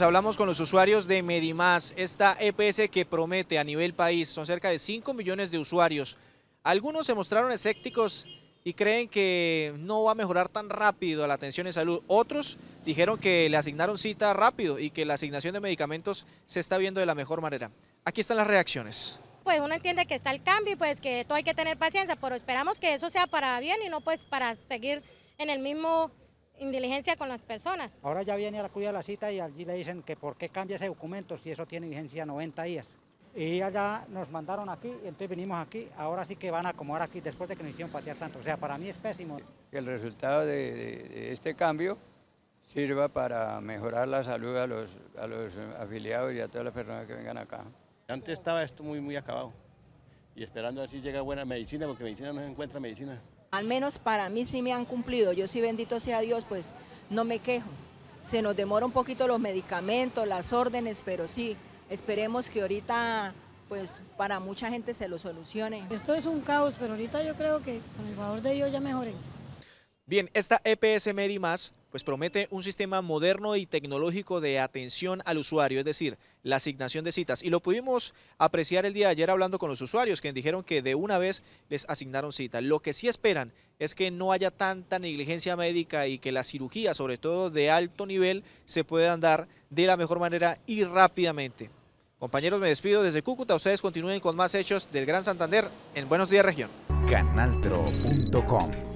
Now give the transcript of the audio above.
Hablamos con los usuarios de Medimás, esta EPS que promete a nivel país, son cerca de 5 millones de usuarios. Algunos se mostraron escépticos y creen que no va a mejorar tan rápido la atención en salud. Otros dijeron que le asignaron cita rápido y que la asignación de medicamentos se está viendo de la mejor manera. Aquí están las reacciones. Pues uno entiende que está el cambio y pues que todo hay que tener paciencia, pero esperamos que eso sea para bien y no pues para seguir en el mismo indiligencia con las personas. Ahora ya viene a la cuida la cita y allí le dicen que por qué cambia ese documento si eso tiene vigencia 90 días. Y allá nos mandaron aquí, y entonces vinimos aquí, ahora sí que van a acomodar aquí después de que nos hicieron patear tanto. O sea, para mí es pésimo. El resultado de, este cambio sirva para mejorar la salud a los, a los afiliados y a todas las personas que vengan acá. Antes estaba esto muy, muy acabado y esperando así si llega buena medicina, porque medicina no se encuentra medicina. Al menos para mí sí me han cumplido. Yo sí, bendito sea Dios, pues no me quejo. Se nos demora un poquito los medicamentos, las órdenes, pero sí, esperemos que ahorita pues para mucha gente se lo solucione. Esto es un caos, pero ahorita yo creo que con el favor de Dios ya mejoren. Bien, esta EPS Medimás pues promete un sistema moderno y tecnológico de atención al usuario, es decir, la asignación de citas. Y lo pudimos apreciar el día de ayer hablando con los usuarios, quienes dijeron que de una vez les asignaron cita. Lo que sí esperan es que no haya tanta negligencia médica y que la cirugía, sobre todo de alto nivel, se pueda dar de la mejor manera y rápidamente. Compañeros, me despido desde Cúcuta. Ustedes continúen con más hechos del Gran Santander en Buenos Días Región. Canaltro.com